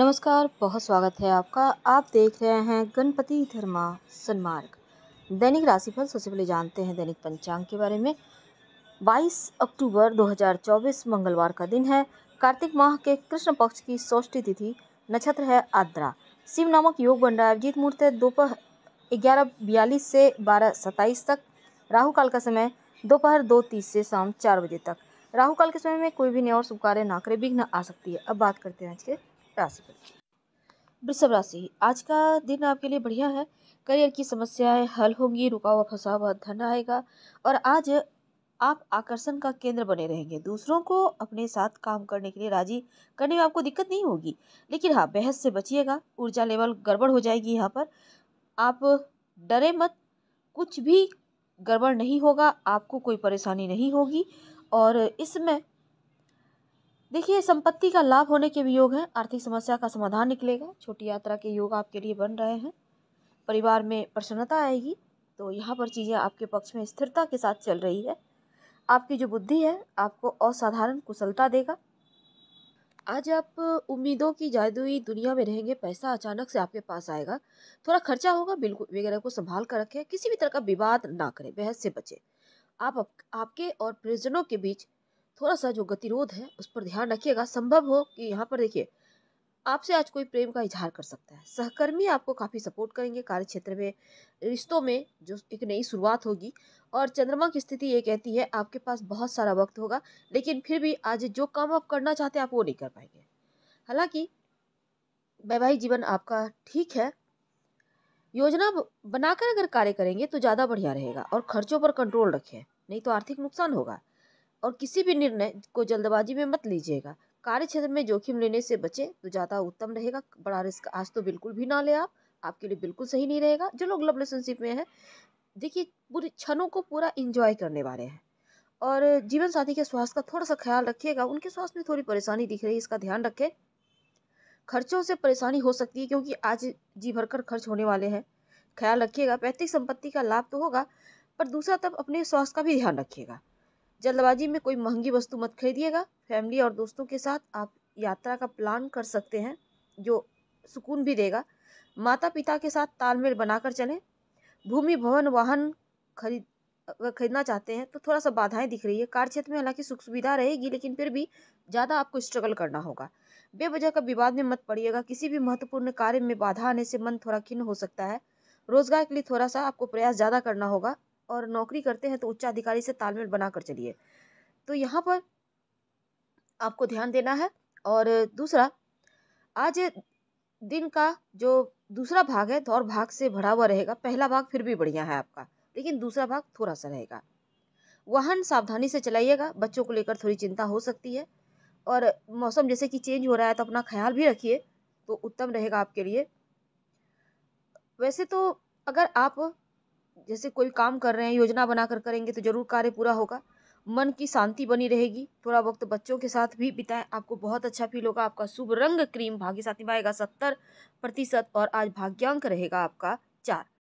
नमस्कार बहुत स्वागत है आपका आप देख रहे हैं गणपति धर्मा सन्मार्ग दैनिक राशिफल सबसे पहले जानते हैं दैनिक पंचांग के बारे में 22 अक्टूबर 2024 मंगलवार का दिन है कार्तिक माह के कृष्ण पक्ष की षष्ठी तिथि नक्षत्र है आद्रा शिव नामक योग बन रहा है अभिजीत मुहूर्त है दोपहर ग्यारह बयालीस से बारह सत्ताईस तक राहु काल का समय दोपहर दो तीस से शाम चार बजे तक राहु काल के समय में कोई भी नया और शुभ कार्य नाकरे विघ्न आ सकती है अब बात करते हैं आज के राशि पर की वृषभ राशि आज का दिन आपके लिए बढ़िया है करियर की समस्याएं हल होंगी रुका हुआ फंसा हुआ धन आएगा और आज आप आकर्षण का केंद्र बने रहेंगे दूसरों को अपने साथ काम करने के लिए राजी करने में आपको दिक्कत नहीं होगी लेकिन हाँ बहस से बचिएगा ऊर्जा लेवल गड़बड़ हो जाएगी यहाँ पर आप डरे मत कुछ भी गड़बड़ नहीं होगा आपको कोई परेशानी नहीं होगी और इसमें देखिए संपत्ति का लाभ होने के भी योग हैं आर्थिक समस्या का समाधान निकलेगा छोटी यात्रा के योग आपके लिए बन रहे हैं परिवार में प्रसन्नता आएगी तो यहाँ पर चीज़ें आपके पक्ष में स्थिरता के साथ चल रही है आपकी जो बुद्धि है आपको असाधारण कुशलता देगा आज आप उम्मीदों की जादुई दुनिया में रहेंगे पैसा अचानक से आपके पास आएगा थोड़ा खर्चा होगा बिल्कुल वगैरह को संभाल कर रखें किसी भी तरह का विवाद ना करें बहस से बचें आप, आप आपके और परिजनों के बीच थोड़ा सा जो गतिरोध है उस पर ध्यान रखिएगा संभव हो कि यहाँ पर देखिए आपसे आज कोई प्रेम का इजहार कर सकता है सहकर्मी आपको काफ़ी सपोर्ट करेंगे कार्य क्षेत्र में रिश्तों में जो एक नई शुरुआत होगी और चंद्रमा की स्थिति ये कहती है आपके पास बहुत सारा वक्त होगा लेकिन फिर भी आज जो काम आप करना चाहते हैं आप वो नहीं कर पाएंगे हालांकि वैवाहिक जीवन आपका ठीक है योजना बनाकर अगर कार्य करेंगे तो ज़्यादा बढ़िया रहेगा और खर्चों पर कंट्रोल रखें नहीं तो आर्थिक नुकसान होगा और किसी भी निर्णय को जल्दबाजी में मत लीजिएगा कार्य क्षेत्र में जोखिम लेने से बचें तो ज़्यादा उत्तम रहेगा बड़ा रिस्क आज तो बिल्कुल भी ना ले आप आपके लिए बिल्कुल सही नहीं रहेगा जो लोग लव रिलेशनशिप में हैं देखिए पूरे क्षणों को पूरा इंजॉय करने वाले हैं और जीवन साथी के स्वास्थ्य का थोड़ा सा ख्याल रखिएगा उनके स्वास्थ्य में थोड़ी परेशानी दिख रही है इसका ध्यान रखें खर्चों से परेशानी हो सकती है क्योंकि आज जी भरकर खर्च होने वाले हैं ख्याल रखिएगा पैतृक संपत्ति का लाभ तो होगा पर दूसरा तब अपने स्वास्थ्य का भी ध्यान रखिएगा जल्दबाजी में कोई महंगी वस्तु मत खरीदिएगा फैमिली और दोस्तों के साथ आप यात्रा का प्लान कर सकते हैं जो सुकून भी देगा माता पिता के साथ तालमेल बनाकर चलें भूमि भवन वाहन खरीद अगर खरीदना चाहते हैं तो थोड़ा सा बाधाएं दिख रही है कार्य क्षेत्र में हालांकि सुख सुविधा रहेगी लेकिन फिर भी ज़्यादा आपको स्ट्रगल करना होगा बेवजह का विवाद में मत पड़िएगा किसी भी महत्वपूर्ण कार्य में बाधा आने से मन थोड़ा खिन्न हो सकता है रोजगार के लिए थोड़ा सा आपको प्रयास ज़्यादा करना होगा और नौकरी करते हैं तो उच्च अधिकारी से तालमेल बनाकर चलिए तो यहाँ पर आपको ध्यान देना है और दूसरा आज दिन का जो दूसरा भाग है दौर तो भाग से भरा हुआ रहेगा पहला भाग फिर भी बढ़िया है आपका लेकिन दूसरा भाग थोड़ा सा रहेगा वाहन सावधानी से चलाइएगा बच्चों को लेकर थोड़ी चिंता हो सकती है और मौसम जैसे कि चेंज हो रहा है तो अपना ख्याल भी रखिए तो उत्तम रहेगा आपके लिए वैसे तो अगर आप जैसे कोई काम कर रहे हैं योजना बनाकर करेंगे तो ज़रूर कार्य पूरा होगा मन की शांति बनी रहेगी थोड़ा वक्त बच्चों के साथ भी बिताएं आपको बहुत अच्छा फील होगा आपका शुभ रंग क्रीम भाग्य साथ निभाएगा सत्तर प्रतिशत और आज भाग्यांक रहेगा आपका चार